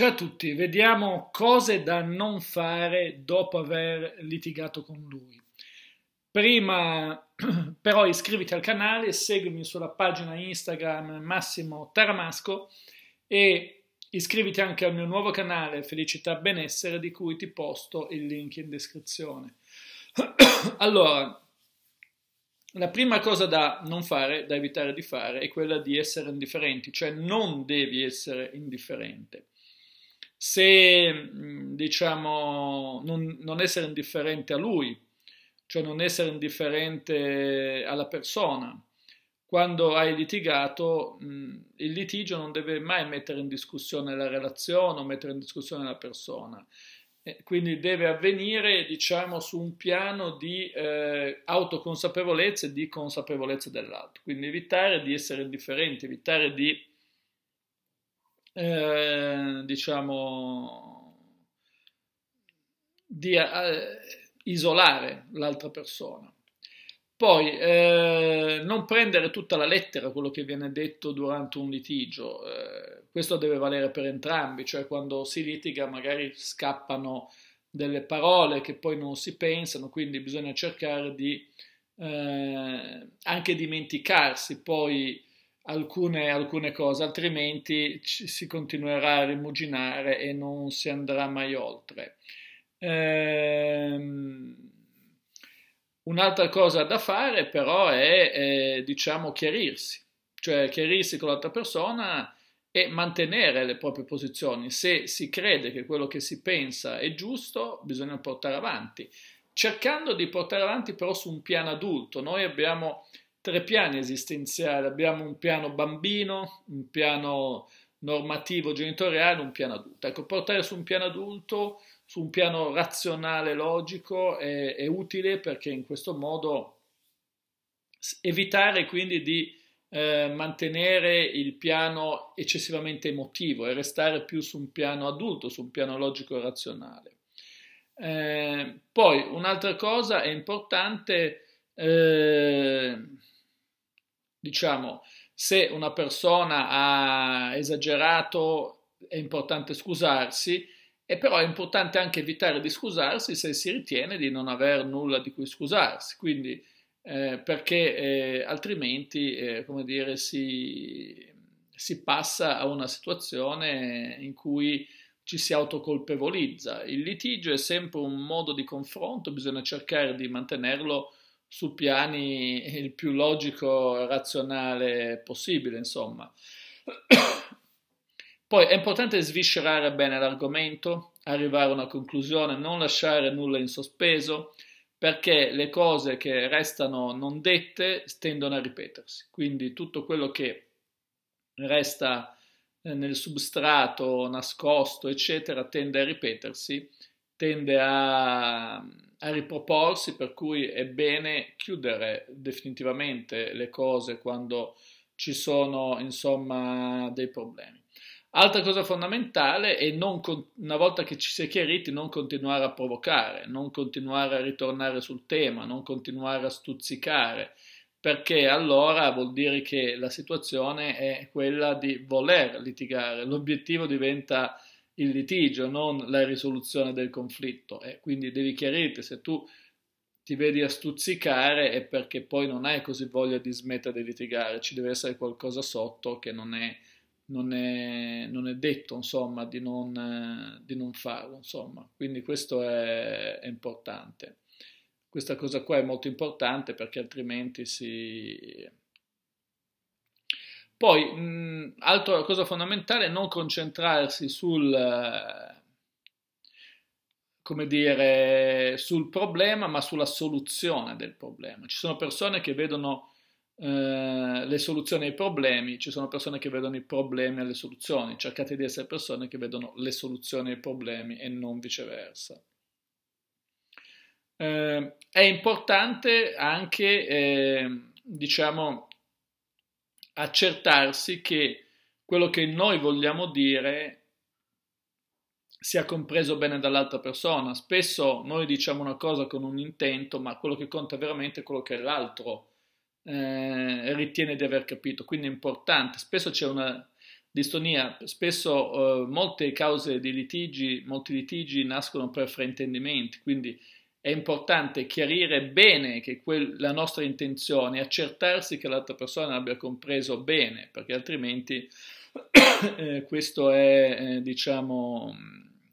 Ciao a tutti, vediamo cose da non fare dopo aver litigato con lui. Prima però iscriviti al canale, seguimi sulla pagina Instagram Massimo Taramasco e iscriviti anche al mio nuovo canale Felicità Benessere di cui ti posto il link in descrizione. allora, la prima cosa da non fare, da evitare di fare, è quella di essere indifferenti, cioè non devi essere indifferente se mm, diciamo non, non, essere indifferente a lui, cioè non essere indifferente alla persona. Quando hai litigato, mm, il litigio non deve mai mettere in discussione la relazione o mettere in discussione la persona. Quindi deve avvenire, diciamo, su un piano di eh, autoconsapevolezza e di consapevolezza dell'altro. Quindi evitare di essere indifferenti, evitare di eh, diciamo, di eh, isolare l'altra persona. Poi eh, non prendere tutta la lettera quello che viene detto durante un litigio, eh, questo deve valere per entrambi, cioè quando si litiga magari scappano delle parole che poi non si pensano, quindi bisogna cercare di eh, anche dimenticarsi poi alcune, alcune cose, altrimenti ci, si continuerà a rimuginare e non si andrà mai oltre. Ehm, un'altra cosa da fare però è, è eh, diciamo, chiarirsi, cioè chiarirsi con l'altra persona e mantenere le proprie posizioni. Se si crede che quello che si pensa è giusto, bisogna portare avanti, cercando di portare avanti però su un piano adulto. Noi abbiamo tre piani esistenziali, abbiamo un piano bambino, un piano normativo genitoriale, un piano adulto. Ecco, portare su un piano adulto, su un piano razionale, logico, è, è utile perché in questo modo evitare quindi di eh, mantenere il piano eccessivamente emotivo e restare più su un piano adulto, su un piano logico e razionale. Eh, poi un'altra cosa è importante eh, diciamo, se una persona ha esagerato è importante scusarsi, e però è importante anche evitare di scusarsi se si ritiene di non aver nulla di cui scusarsi, quindi eh, perché eh, altrimenti, eh, come dire, si, si passa a una situazione in cui ci si autocolpevolizza. Il litigio è sempre un modo di confronto, bisogna cercare di mantenerlo su piani il più logico e razionale possibile, insomma. Poi è importante sviscerare bene l'argomento, arrivare a una conclusione, non lasciare nulla in sospeso, perché le cose che restano non dette tendono a ripetersi. Quindi tutto quello che resta eh, nel substrato nascosto, eccetera, tende a ripetersi tende a, a riproporsi, per cui è bene chiudere definitivamente le cose quando ci sono insomma dei problemi. Altra cosa fondamentale è non, una volta che ci si è chiariti non continuare a provocare, non continuare a ritornare sul tema, non continuare a stuzzicare, perché allora vuol dire che la situazione è quella di voler litigare, l'obiettivo diventa il litigio, non la risoluzione del conflitto. E quindi devi chiarirti se tu ti vedi a stuzzicare è perché poi non hai così voglia di smettere di litigare, ci deve essere qualcosa sotto che non è, non è, non è detto, insomma, di non, di non farlo, insomma. Quindi questo è, è importante. Questa cosa qua è molto importante perché altrimenti si, poi, mh, altra cosa fondamentale, non concentrarsi sul, eh, come dire, sul problema, ma sulla soluzione del problema. Ci sono persone che vedono eh, le soluzioni ai problemi, ci sono persone che vedono i problemi alle soluzioni. Cercate di essere persone che vedono le soluzioni ai problemi e non viceversa. Eh, è importante anche, eh, diciamo, accertarsi che quello che noi vogliamo dire sia compreso bene dall'altra persona. Spesso noi diciamo una cosa con un intento, ma quello che conta veramente è quello che l'altro eh, ritiene di aver capito, quindi è importante. Spesso c'è una distonia, spesso eh, molte cause di litigi, molti litigi nascono per fraintendimenti, quindi è importante chiarire bene che quel, la nostra intenzione, accertarsi che l'altra persona abbia compreso bene, perché altrimenti eh, questo è, eh, diciamo,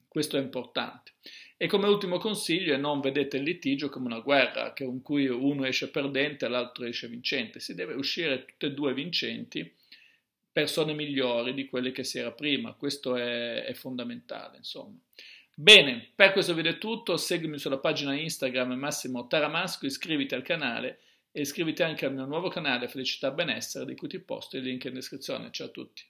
questo è importante. E come ultimo consiglio è non vedete il litigio come una guerra in cui uno esce perdente e l'altro esce vincente. Si deve uscire tutte e due vincenti, persone migliori di quelle che si era prima. Questo è, è fondamentale, insomma. Bene, per questo video è tutto, seguimi sulla pagina Instagram Massimo Taramasco, iscriviti al canale e iscriviti anche al mio nuovo canale Felicità Benessere di cui ti posto il link in descrizione. Ciao a tutti!